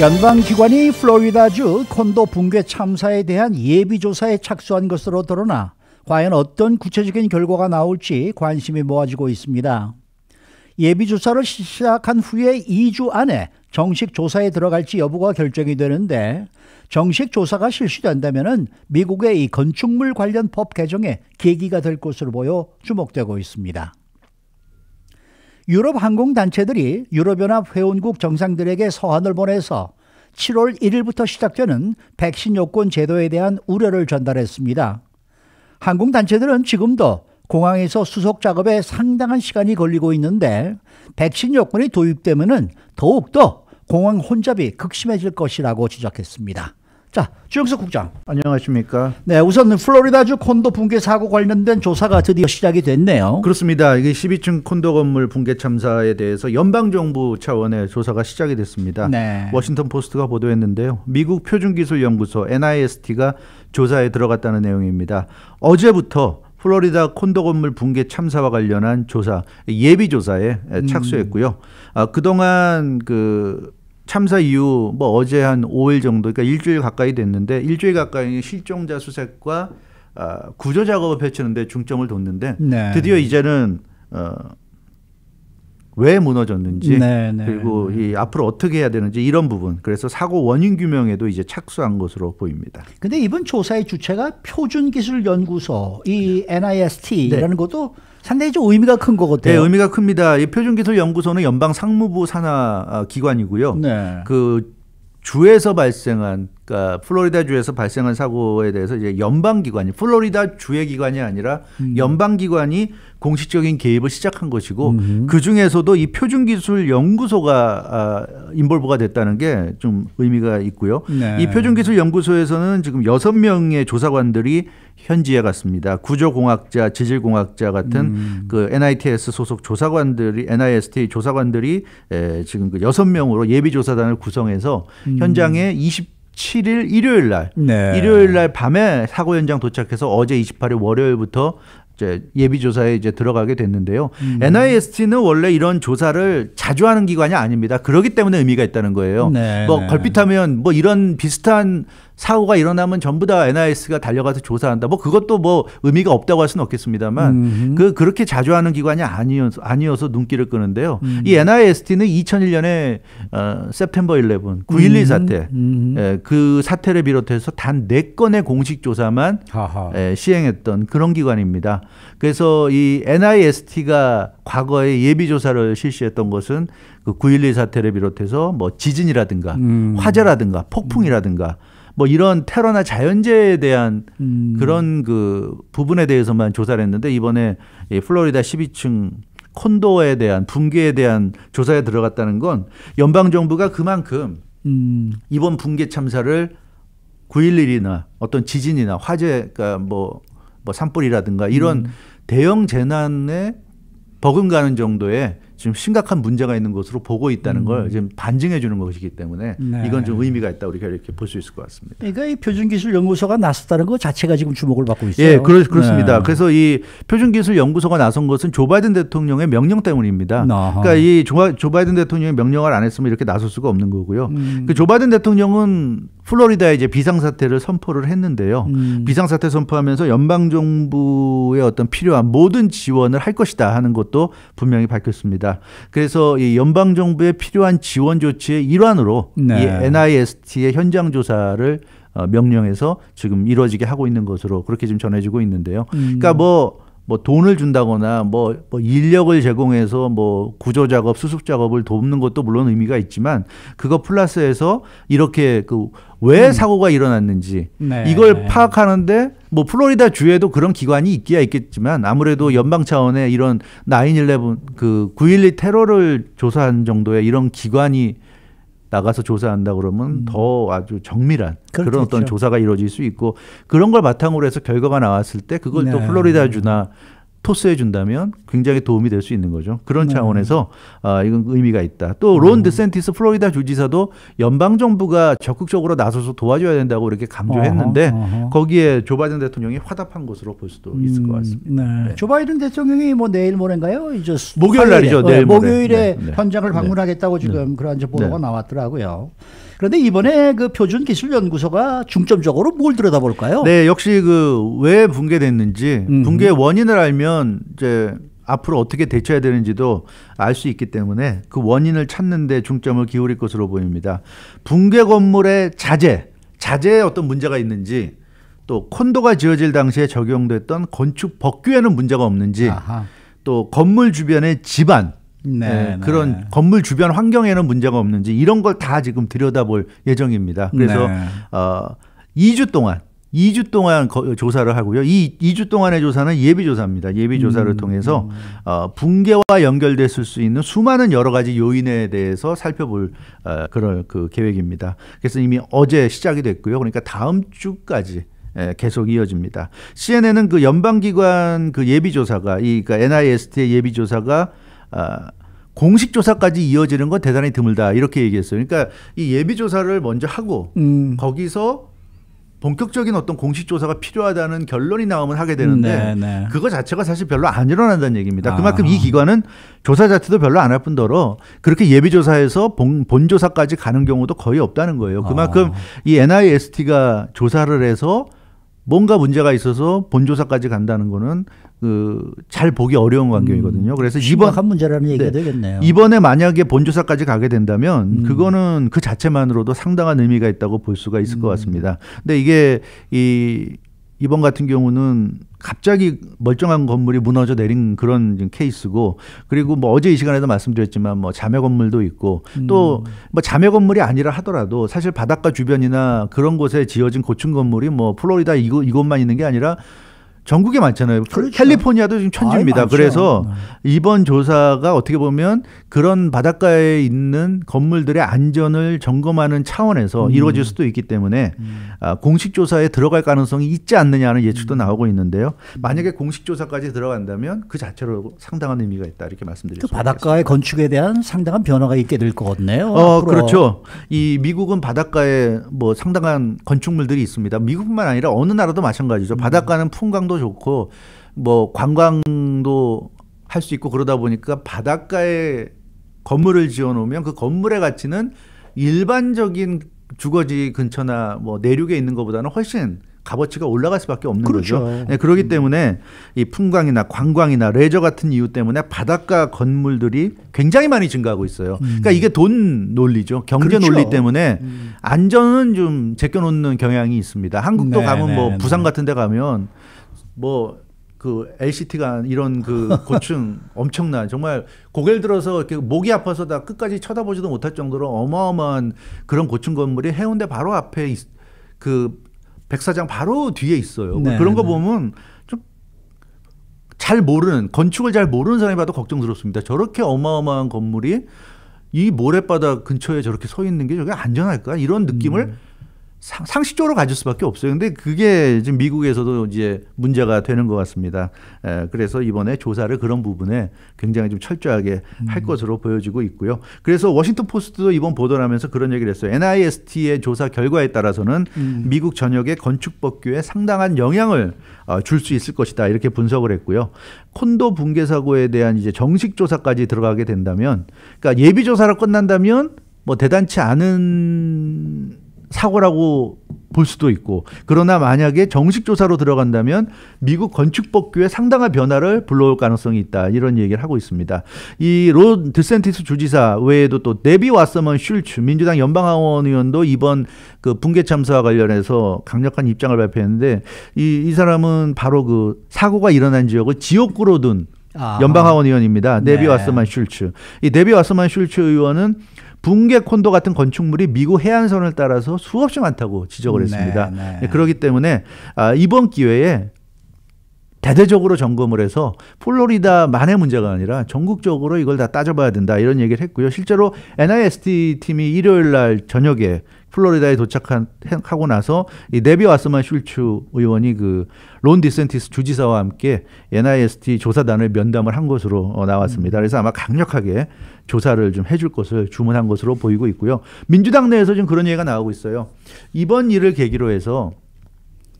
연방기관이 플로리다주 콘도 붕괴 참사에 대한 예비조사에 착수한 것으로 드러나 과연 어떤 구체적인 결과가 나올지 관심이 모아지고 있습니다. 예비조사를 시작한 후에 2주 안에 정식 조사에 들어갈지 여부가 결정이 되는데 정식 조사가 실시된다면 미국의 이 건축물 관련 법 개정의 계기가 될 것으로 보여 주목되고 있습니다. 유럽 항공단체들이 유럽연합 회원국 정상들에게 서한을 보내서 7월 1일부터 시작되는 백신 요건 제도에 대한 우려를 전달했습니다. 항공단체들은 지금도 공항에서 수속 작업에 상당한 시간이 걸리고 있는데 백신 요건이 도입되면 더욱더 공항 혼잡이 극심해질 것이라고 지적했습니다. 자, 주영석 국장. 안녕하십니까. 네, 우선 플로리다주 콘도 붕괴 사고 관련된 조사가 드디어 시작이 됐네요. 그렇습니다. 이게 12층 콘도 건물 붕괴 참사에 대해서 연방 정부 차원의 조사가 시작이 됐습니다. 네. 워싱턴 포스트가 보도했는데요. 미국 표준기술연구소 NIST가 조사에 들어갔다는 내용입니다. 어제부터 플로리다 콘도 건물 붕괴 참사와 관련한 조사 예비 조사에 음. 착수했고요. 음. 아, 그동안 그 참사 이후 뭐 어제 한 5일 정도 그러니까 일주일 가까이 됐는데 일주일 가까이 실종자 수색과 어, 구조 작업을 펼치는데 중점을 뒀는데 네. 드디어 이제는 어, 왜 무너졌는지 네네. 네, 네, 그리고 네. 이 앞으로 어떻게 해야 되는지 이런 부분 그래서 사고 원인 규명에도 이제 착수한 것으로 보입니다. 근데 이번 조사의 주체가 표준기술연구소 이 NIST라는 네. 것도 상당히 좀 의미가 큰 거거든요. 네, 의미가 큽니다. 이 표준기술연구소는 연방 상무부 산하 기관이고요. 네. 그 주에서 발생한 그러니까 플로리다 주에서 발생한 사고에 대해서 이제 연방 기관이 플로리다 주의 기관이 아니라 음. 연방 기관이 공식적인 개입을 시작한 것이고 음. 그 중에서도 이 표준 기술 연구소가 아, 인볼브가 됐다는 게 좀 의미가 있고요. 네. 이 표준 기술 연구소에서는 지금 여섯 명의 조사관들이 현지에 갔습니다. 구조공학자, 지질공학자 같은 음. 그 NITS 소속 조사관들이 NIST 조사관들이 에, 지금 그 여섯 명으로 예비 조사단을 구성해서 음. 현장에 20 7일 일요일 날 네. 일요일 날 밤에 사고 현장 도착해서 어제 28일 월요일부터 이제 예비 조사에 이제 들어가게 됐는데요. 음. NIST는 원래 이런 조사를 자주 하는 기관이 아닙니다. 그러기 때문에 의미가 있다는 거예요. 네. 뭐 걸핏하면 뭐 이런 비슷한 사고가 일어나면 전부 다 NIS가 달려가서 조사한다. 뭐 그것도 뭐 의미가 없다고 할 수는 없겠습니다만 음그 그렇게 자주 하는 기관이 아니어서 아니어서 눈길을 끄는데요. 음. 이 NIST는 2001년에 어 세프템버 11, 9.11 사태 음흠. 예, 그 사태를 비롯해서 단 네 건의 공식 조사만 하 예, 시행했던 그런 기관입니다. 그래서 이 NIST가 과거에 예비 조사를 실시했던 것은 그 9 1 2 사태를 비롯해서 뭐 지진이라든가 음. 화재라든가 폭풍이라든가 음. 뭐 이런 테러나 자연재해에 대한 음. 그런 그 부분에 대해서만 조사를 했는데 이번에 플로리다 12층 콘도에 대한 붕괴에 대한 조사에 들어갔다는 건 연방 정부가 그만큼 음. 이번 붕괴 참사를 9.11이나 어떤 지진이나 화재가 그러니까 뭐, 뭐 산불이라든가 이런 음. 대형 재난에 버금가는 정도의 지금 심각한 문제가 있는 것으로 보고 있다는 걸 음. 지금 반증해 주는 것이기 때문에 네. 이건 좀 의미가 있다 우리가 이렇게 볼 수 있을 것 같습니다. 그러니까 이 표준기술연구소가 나섰다는 것 자체가 지금 주목을 받고 있어요. 예, 그렇, 습니다 네. 그래서 이 표준기술연구소가 나선 것은 조 바이든 대통령의 명령 때문입니다. 아하. 그러니까 이 조, 조 바이든 대통령의 명령을 안 했으면 이렇게 나설 수가 없는 거고요. 음. 그조 바이든 대통령은 플로리다에 이제 비상사태를 선포를 했는데요. 음. 비상사태 선포하면서 연방정부의 어떤 필요한 모든 지원을 할 것이다 하는 것도 분명히 밝혔습니다. 그래서 이 연방정부의 필요한 지원 조치의 일환으로 네. 이 NIST의 현장 조사를 어, 명령해서 지금 이루어지게 하고 있는 것으로 그렇게 지금 전해지고 있는데요. 음. 그러니까 뭐뭐 돈을 준다거나 뭐, 뭐 인력을 제공해서 뭐 구조 작업, 수습 작업을 돕는 것도 물론 의미가 있지만 그거 플러스해서 이렇게 그왜 음. 사고가 일어났는지 네. 이걸 파악하는데 뭐 플로리다 주에도 그런 기관이 있기야 있겠지만 아무래도 연방 차원의 이런 9/11 그 9.11 테러를 조사한 정도의 이런 기관이 나가서 조사한다 그러면 음. 더 아주 정밀한 그렇겠죠. 그런 어떤 조사가 이루어질 수 있고 그런 걸 바탕으로 해서 결과가 나왔을 때 그걸 네. 또 플로리다주나 토스해 준다면 굉장히 도움이 될 수 있는 거죠. 그런 네. 차원에서 아, 이건 의미가 있다. 또론 음. 데센티스 플로리다 주지사도 연방 정부가 적극적으로 나서서 도와줘야 된다고 이렇게 강조했는데 어허, 어허. 거기에 조 바이든 대통령이 화답한 것으로 볼 수도 음, 있을 것 같습니다. 네. 네. 조 바이든 대통령이 뭐 내일 모레인가요? 이제 목요일 날이죠. 내 네, 목요일에 네, 네. 현장을 방문하겠다고 지금 그런 보도가 나왔더라고요. 그런데 이번에 그 표준 기술 연구소가 중점적으로 뭘 들여다볼까요? 네, 역시 그 왜 붕괴됐는지 음. 붕괴 원인을 알면 보면 이제 앞으로 어떻게 대처해야 되는지도 알 수 있기 때문에 그 원인을 찾는 데 중점을 기울일 것으로 보입니다. 붕괴 건물의 자재, 자재에 어떤 문제가 있는지 또 콘도가 지어질 당시에 적용됐던 건축 법규에는 문제가 없는지 아하. 또 건물 주변의 집안 네, 예, 네, 그런 네. 건물 주변 환경에는 문제가 없는지 이런 걸 다 지금 들여다볼 예정입니다. 그래서 네. 어, 2주 동안 2주 동안 거, 조사를 하고요. 이 2주 동안의 조사는 예비 조사입니다. 예비 조사를 음. 통해서 어, 붕괴와 연결됐을 수 있는 수많은 여러 가지 요인에 대해서 살펴볼 어, 그런 그 계획입니다. 그래서 이미 어제 시작이 됐고요. 그러니까 다음 주까지 예, 계속 이어집니다. CNN은 그 연방기관 그 예비조사가, 이 그러니까 NIST의 예비조사가 어, 공식 조사까지 이어지는 건 대단히 드물다 이렇게 얘기했어요. 그러니까 이 예비 조사를 먼저 하고 음. 거기서 본격적인 어떤 공식 조사가 필요하다는 결론이 나오면 하게 되는데 네네. 네. 그거 자체가 사실 별로 안 일어난다는 얘기입니다. 아. 그만큼 이 기관은 조사 자체도 별로 안 할 뿐더러 그렇게 예비 조사에서 본, 본 조사까지 가는 경우도 거의 없다는 거예요. 그만큼 어. 이 NIST가 조사를 해서 뭔가 문제가 있어서 본조사까지 간다는 거는 그 잘 보기 어려운 광경이거든요. 음, 그래서 이번 한 문제라는 얘기가 네. 되겠네요. 이번에 만약에 본조사까지 가게 된다면 음. 그거는 그 자체만으로도 상당한 의미가 있다고 볼 수가 있을 음. 것 같습니다. 근데 이게 이 이번 같은 경우는 갑자기 멀쩡한 건물이 무너져 내린 그런 케이스고 그리고 뭐 어제 이 시간에도 말씀드렸지만 뭐 자매 건물도 있고 음. 또뭐 자매 건물이 아니라 하더라도 사실 바닷가 주변이나 그런 곳에 지어진 고층 건물이 뭐 플로리다 이곳, 이곳만 있는 게 아니라 전국에 많잖아요. 그렇죠. 캘리포니아도 지금 천지입니다. 그래서 네. 이번 조사가 어떻게 보면 그런 바닷가에 있는 건물들의 안전을 점검하는 차원에서 음. 이루어질 수도 있기 때문에 음. 아, 공식 조사에 들어갈 가능성이 있지 않느냐는 예측도 음. 나오고 있는데요. 음. 만약에 공식 조사까지 들어간다면 그 자체로 상당한 의미가 있다 이렇게 말씀드릴 그 바닷가의 있겠습니다. 건축에 대한 상당한 변화가 있게 될 것 같네요. 어, 그렇죠. 이 미국은 바닷가에 뭐 상당한 건축물들이 있습니다. 미국뿐만 아니라 어느 나라도 마찬가지죠. 음. 바닷가는 풍광도 좋고 뭐 관광도 할 수 있고 그러다 보니까 바닷가에 건물을 지어 놓으면 그 건물의 가치는 일반적인 주거지 근처나 뭐 내륙에 있는 것보다는 훨씬 값어치가 올라갈 수밖에 없는 그렇죠. 거죠. 네, 그러기 음. 때문에 이 풍광이나 관광이나 레저 같은 이유 때문에 바닷가 건물들이 굉장히 많이 증가하고 있어요. 음. 그러니까 이게 돈 논리죠. 경제 그렇죠. 논리 때문에 음. 안전은 좀 제껴놓는 경향이 있습니다. 한국도 네, 가면 뭐 네, 네, 부산 네. 같은 데 가면 뭐그 LCT 가 이런 그 고충 엄청난 정말 고개를 들어서 이렇게 목이 아파서 다 끝까지 쳐다보지도 못할 정도로 어마어마한 그런 고층 건물이 해운대 바로 앞에 있, 그 백사장 바로 뒤에 있어요. 네, 그런 거 네. 보면 좀 잘 모르는 건축을 잘 모르는 사람이 봐도 걱정스럽습니다. 저렇게 어마어마한 건물이 이 모래바닥 근처에 저렇게 서 있는 게 저게 안전할까? 이런 느낌을 음. 상식적으로 가질 수밖에 없어요. 근데 그게 지금 미국에서도 이제 문제가 되는 것 같습니다. 에, 예, 그래서 이번에 조사를 그런 부분에 굉장히 좀 철저하게 음. 것으로 보여지고 있고요. 그래서 워싱턴 포스트도 이번 보도를 하면서 그런 얘기를 했어요. NIST의 조사 결과에 따라서는 음. 미국 전역의 건축 법규에 상당한 영향을 어, 줄수 있을 것이다 이렇게 분석을 했고요. 콘도 붕괴 사고에 대한 이제 정식 조사까지 들어가게 된다면, 그러니까 예비 조사로 끝난다면 뭐 대단치 않은 사고라고 볼 수도 있고 그러나 만약에 정식 조사로 들어간다면 미국 건축법규에 상당한 변화를 불러올 가능성이 있다 이런 얘기를 하고 있습니다. 이 론 드센티스 주지사 외에도 또 네비 왓서먼 슐츠 민주당 연방하원 의원도 이번 그 붕괴 참사와 관련해서 강력한 입장을 발표했는데 이, 이 사람은 바로 그 사고가 일어난 지역을 지옥구로 둔 아. 연방하원 의원입니다. 네비 네. 왓서먼 슐츠 이 네비 왓서먼 슐츠 의원은 붕괴 콘도 같은 건축물이 미국 해안선을 따라서 수없이 많다고 지적을 음, 했습니다. 네, 네. 예, 그렇기 때문에 아, 이번 기회에 대대적으로 점검을 해서 플로리다만의 문제가 아니라 전국적으로 이걸 다 따져봐야 된다 이런 얘기를 했고요. 실제로 NIST 팀이 일요일 날 저녁에 플로리다에 도착하고 나서 이 네비 와스만 슐츠 의원이 그 론 디센티스 주지사와 함께 NIST 조사단을 면담을 한 것으로 어, 나왔습니다. 음. 그래서 아마 강력하게 조사를 좀 해줄 것을 주문한 것으로 보이고 있고요. 민주당 내에서 지금 그런 얘기가 나오고 있어요. 이번 일을 계기로 해서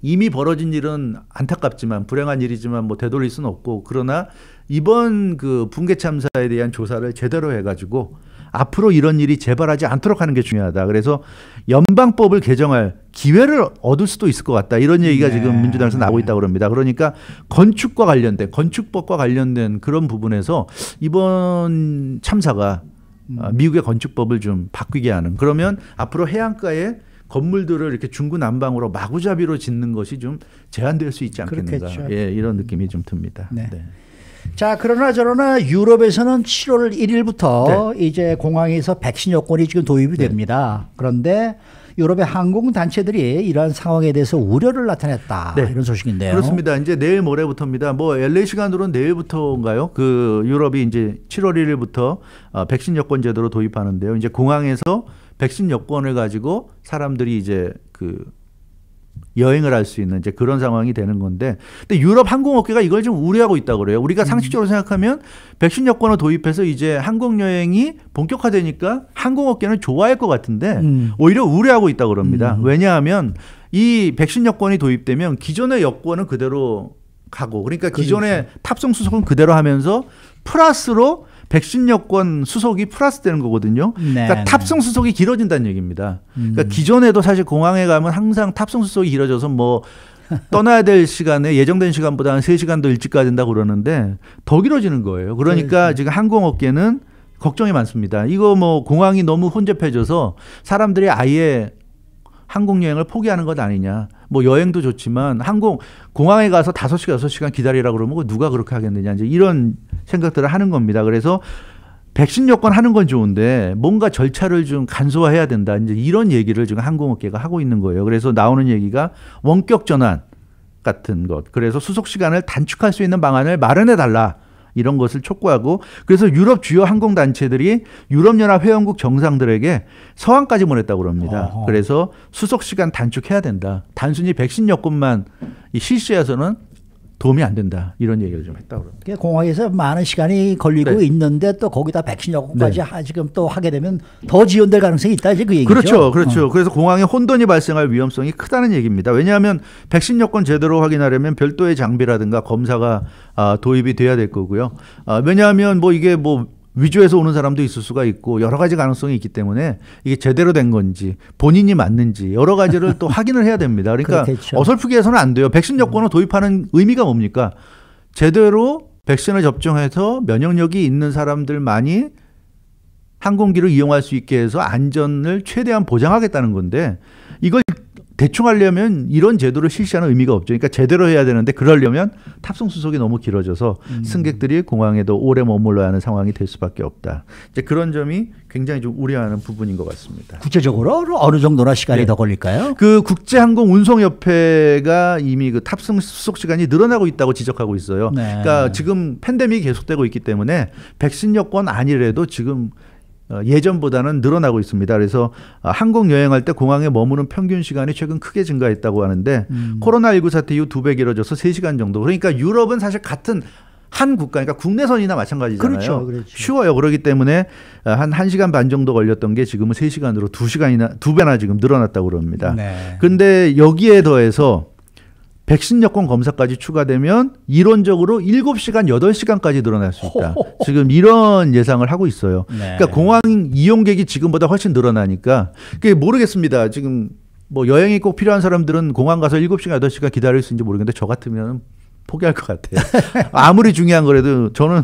이미 벌어진 일은 안타깝지만 불행한 일이지만 뭐 되돌릴 수는 없고 그러나 이번 그 붕괴 참사에 대한 조사를 제대로 해가지고 앞으로 이런 일이 재발하지 않도록 하는 게 중요하다. 그래서 연방법을 개정할 기회를 얻을 수도 있을 것 같다. 이런 얘기가 네. 지금 민주당에서 나오고 있다고 합니다. 그러니까 건축과 관련된 건축법과 관련된 그런 부분에서 이번 참사가 아, 음. 미국의 건축법을 좀바꾸게 하는 그러면 앞으로 해안가에 건물들을 이렇게 중구난방으로 마구잡이로 짓는 것이 좀 제한될 수 있지 않겠는가. 그렇겠죠. 예, 이런 음. 느낌이 좀 듭니다. 네. 네. 자, 그러나 저러나 유럽에서는 7월 1일부터 네. 이제 공항에서 백신 여권이 지금 도입이 네. 됩니다. 그런데 유럽의 항공 단체들이 이러한 상황에 대해서 우려를 나타냈다 네. 이런 소식인데요. 그렇습니다. 이제 내일 모레부터입니다. 뭐 LA 시간으로는 내일부터인가요? 그 유럽이 이제 7월 1일부터 어, 백신 여권 제도로 도입하는데요. 이제 공항에서 백신 여권을 가지고 사람들이 이제 그 여행을 할 수 있는 이제 그런 상황이 되는 건데 근데 유럽 항공업계가 이걸 좀 우려하고 있다고 그래요. 우리가 음. 상식적으로 음. 생각하면 백신 여권을 도입해서 이제 항공 여행이 본격화되니까 항공업계는 좋아할 것 같은데 음. 오히려 우려하고 있다고 그럽니다. 음. 왜냐하면 이 백신 여권이 도입되면 기존의 여권은 그대로 가고 그러니까 기존의 그렇죠. 탑승 수속은 그대로 하면서 플러스로 백신 여권 수속이 플러스되는 거거든요. 네, 그러니까 네. 탑승 수속이 길어진다는 얘기입니다. 그러니까 음. 그러니까 기존에도 사실 공항에 가면 항상 탑승 수속이 길어져서 뭐 떠나야 될 시간에 예정된 시간보다 한 3시간 더 일찍 가야 된다고 그러는데 더 길어지는 거예요. 그러니까 네, 지금 항공업계는 걱정이 많습니다. 이거 뭐 공항이 너무 혼잡해져서 사람들이 아예 항공 여행을 포기하는 것 아니냐. 뭐 여행도 좋지만 항공 공항에 가서 다섯 시간 여섯 시간 기다리라 그러면 뭐 누가 그렇게 하겠느냐. 이제 이런 생각들을 하는 겁니다. 그래서 백신 여권 하는 건 좋은데 뭔가 절차를 좀 간소화해야 된다. 이제 이런 얘기를 지금 항공업계가 하고 있는 거예요. 그래서 나오는 얘기가 원격 전환 같은 것. 그래서 수속 시간을 단축할 수 있는 방안을 마련해 달라. 이런 것을 촉구하고 그래서 유럽 주요 항공 단체들이 유럽연합 회원국 정상들에게 서한까지 보냈다고 그럽니다. 그래서 수속 시간 단축해야 된다. 단순히 백신 여권만 실시해서는 도움이 안 된다 이런 얘기를 좀 했다고 합니다. 공항에서 많은 시간이 걸리고 네. 있는데 또 거기다 백신 여고까지 네. 지금 또 하게 되면 더 지연될 가능성이 있다 이제 그 얘기죠. 그렇죠, 그렇죠. 어. 그래서 공항에 혼돈이 발생할 위험성이 크다는 얘기입니다. 왜냐하면 백신 여권 제대로 확인하려면 별도의 장비라든가 검사가 아, 도입이 돼야 될 거고요. 아, 왜냐하면 뭐 이게 뭐 위조해서 오는 사람도 있을 수가 있고 여러 가지 가능성이 있기 때문에 이게 제대로 된 건지 본인이 맞는지 여러 가지를 또 확인을 해야 됩니다. 그러니까 그렇겠죠. 어설프게 해서는 안 돼요. 백신 여권을 음. 도입하는 의미가 뭡니까? 제대로 백신을 접종해서 면역력이 있는 사람들만이 항공기를 이용할 수 있게 해서 안전을 최대한 보장하겠다는 건데 이걸 대충 하려면 이런 제도를 실시하는 의미가 없죠. 그러니까 제대로 해야 되는데 그러려면 탑승 수속이 너무 길어져서 음. 승객들이 공항에도 오래 머물러야 하는 상황이 될 수밖에 없다. 이제 그런 점이 굉장히 좀 우려하는 부분인 것 같습니다. 구체적으로 어느 정도나 시간이 네. 더 걸릴까요? 그 국제항공운송협회가 이미 그 탑승 수속 시간이 늘어나고 있다고 지적하고 있어요. 네. 그러니까 지금 팬데믹이 계속되고 있기 때문에 백신 여권 아니래도 지금 어, 예전보다는 늘어나고 있습니다. 그래서 아, 한국 여행할 때 공항에 머무는 평균 시간이 최근 크게 증가했다고 하는데 음. 코로나19 사태 이후 두 배 길어져서 3시간 정도. 그러니까 유럽은 사실 같은 한 국가, 그러니까 국내선이나 마찬가지잖아요. 그렇죠, 그렇죠. 쉬워요. 그러기 때문에 아, 한 1시간 반 정도 걸렸던 게 지금은 3시간으로2시간이나두배나 지금 늘어났다고 그럽니다. 네. 근데 여기에 더해서 백신 여권 검사까지 추가되면 이론적으로 7시간, 8시간까지 늘어날 수 있다. 지금 이런 예상을 하고 있어요. 네. 그러니까 공항 이용객이 지금보다 훨씬 늘어나니까 그게 모르겠습니다. 지금 뭐 여행이 꼭 필요한 사람들은 공항 가서 7시간, 8시간 기다릴 수 있는지 모르겠는데 저 같으면 포기할 것 같아요. 아무리 중요한 거라도 저는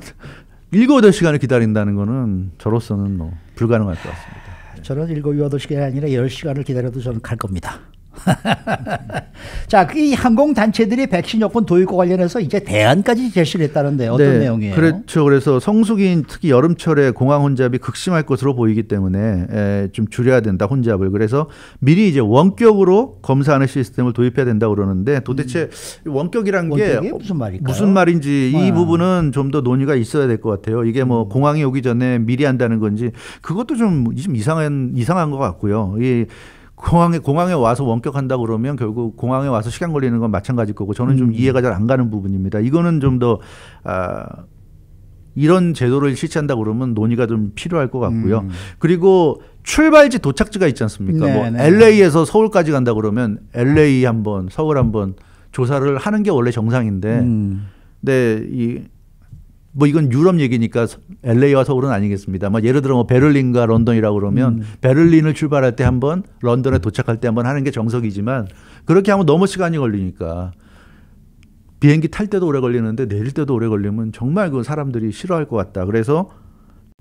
7, 8시간을 기다린다는 거는 저로서는 뭐 불가능할 것 같습니다. 저는 7, 8시간이 아니라 10시간을 기다려도 저는 갈 겁니다. 자, 그 이 항공단체들이 백신 여권 도입과 관련해서 이제 대안까지 제시를 했다는데 어떤 네, 내용이에요? 그렇죠. 그래서 성수기인 특히 여름철에 공항 혼잡이 극심할 것으로 보이기 때문에 에, 예, 좀 줄여야 된다, 혼잡을. 그래서 미리 이제 원격으로 검사하는 시스템을 도입해야 된다 그러는데 도대체 음. 원격이란 게 무슨 말일까요? 무슨 말인지 이 아. 부분은 좀 더 논의가 있어야 될 것 같아요. 이게 뭐 음. 공항이 오기 전에 미리 한다는 건지 그것도 좀, 좀 이상한, 이상한 것 같고요. 이 공항에 공항에 와서 원격한다 그러면 결국 공항에 와서 시간 걸리는 건 마찬가지일 거고 저는 좀 음. 이해가 잘 안 가는 부분입니다. 이거는 좀 더 아, 이런 제도를 실시한다 그러면 논의가 좀 필요할 것 같고요. 음. 그리고 출발지 도착지가 있지 않습니까? 뭐 네. LA에서 네. 서울까지 간다 그러면 LA 한번 서울 한번 조사를 하는 게 원래 정상인데 음. 근데 이뭐 이건 유럽 얘기니까 LA와 서울은 아니겠습니다. 뭐 예를 들어 뭐 베를린과 런던이라고 그러면 음. 베를린을 출발할 때 한 번 런던에 도착할 때 한 번 하는 게 정석이지만 그렇게 하면 너무 시간이 걸리니까 비행기 탈 때도 오래 걸리는데 내릴 때도 오래 걸리면 정말 그 사람들이 싫어할 것 같다. 그래서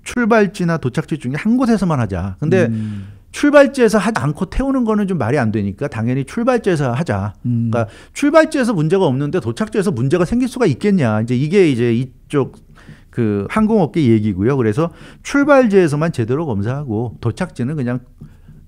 출발지나 도착지 중에 한 곳에서만 하자. 근데 음. 출발지에서 하지 않고 태우는 거는 좀 말이 안 되니까 당연히 출발지에서 하자. 음. 그러니까 출발지에서 문제가 없는데 도착지에서 문제가 생길 수가 있겠냐. 이제 이게 이제 이쪽 그 항공업계 얘기고요. 그래서 출발지에서만 제대로 검사하고 도착지는 그냥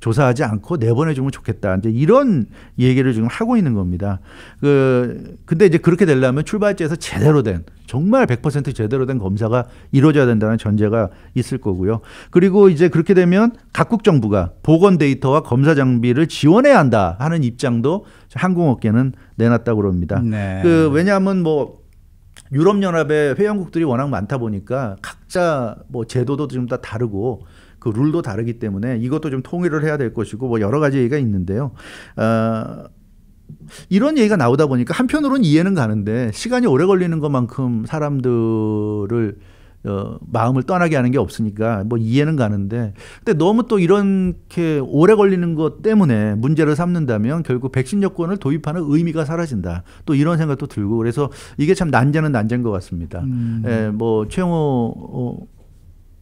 조사하지 않고 내보내주면 좋겠다. 이제 이런 얘기를 지금 하고 있는 겁니다. 그 근데 이제 그렇게 되려면 출발지에서 제대로 된 정말 100% 제대로 된 검사가 이루어져야 된다는 전제가 있을 거고요. 그리고 이제 그렇게 되면 각국 정부가 보건 데이터와 검사 장비를 지원해야 한다 하는 입장도 항공업계는 내놨다고 그럽니다. 네. 그 왜냐하면 뭐 유럽연합의 회원국들이 워낙 많다 보니까 각자 뭐 제도도 지금 다 다르고 그 룰도 다르기 때문에 이것도 좀 통일을 해야 될 것이고 뭐 여러 가지 얘기가 있는데요. 어, 이런 얘기가 나오다 보니까 한편으로는 이해는 가는데 시간이 오래 걸리는 것만큼 사람들을 어, 마음을 떠나게 하는 게 없으니까 뭐 이해는 가는데 근데 너무 또 이렇게 오래 걸리는 것 때문에 문제를 삼는다면 결국 백신 여권을 도입하는 의미가 사라진다 또 이런 생각도 들고 그래서 이게 참 난제는 난제인 것 같습니다 음. 예, 뭐 최영호 어,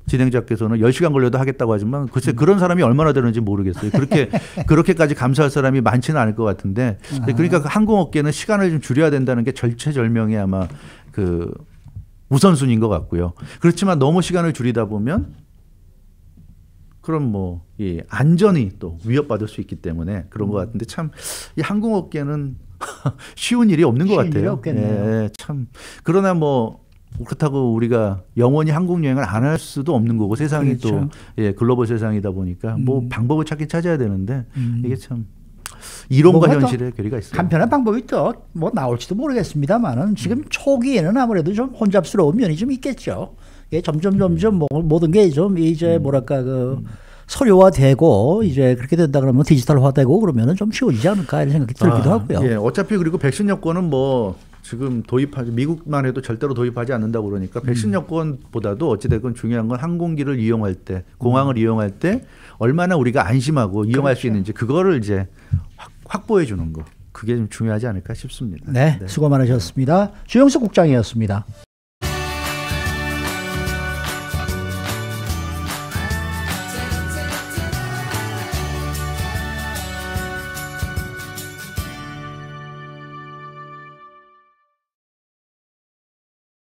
진행자께서는 10시간 걸려도 하겠다고 하지만 글쎄 음. 그런 사람이 얼마나 되는지 모르겠어요. 그렇게 그렇게까지 감사할 사람이 많지는 않을 것 같은데 아. 그러니까 그 항공업계는 시간을 좀 줄여야 된다는 게 절체절명의 아마 그 우선순위인 것 같고요. 그렇지만 너무 시간을 줄이다 보면 그럼 뭐 이 안전이 또 위협받을 수 있기 때문에 그런 것 음. 같은데 참 이 항공업계는 쉬운 일이 없는 쉬운 것 같아요. 예, 참 그러나 뭐 그렇다고 우리가 영원히 한국 여행을 안 할 수도 없는 거고 세상이 그렇죠. 또 예, 글로벌 세상이다 보니까 음. 뭐 방법을 찾긴 찾아야 되는데 음. 이게 참 이론과 뭐 현실의 괴리가 있어요. 간편한 방법이 또 뭐 나올지도 모르겠습니다만은 음. 지금 음. 초기에는 아무래도 좀 혼잡스러운 면이 좀 있겠죠. 이 예, 점점 점점 음. 뭐 모든 게 좀 이제 음. 뭐랄까 그 서류화되고 이제 그렇게 된다 그러면 디지털화되고 그러면은 좀 쉬워지지 않을까 이런 생각이 아, 들기도 아, 하고요. 예, 어차피 그리고 백신 여권은 뭐 지금 도입하지 미국만 해도 절대로 도입하지 않는다고 그러니까 음. 백신 여권보다도 어찌됐건 중요한 건 항공기를 이용할 때 공항을 음. 이용할 때 얼마나 우리가 안심하고 이용할 수 그렇죠. 있는지 그거를 이제 확보해 주는 거 그게 좀 중요하지 않을까 싶습니다. 네, 네. 수고 많으셨습니다. 주영석 국장이었습니다.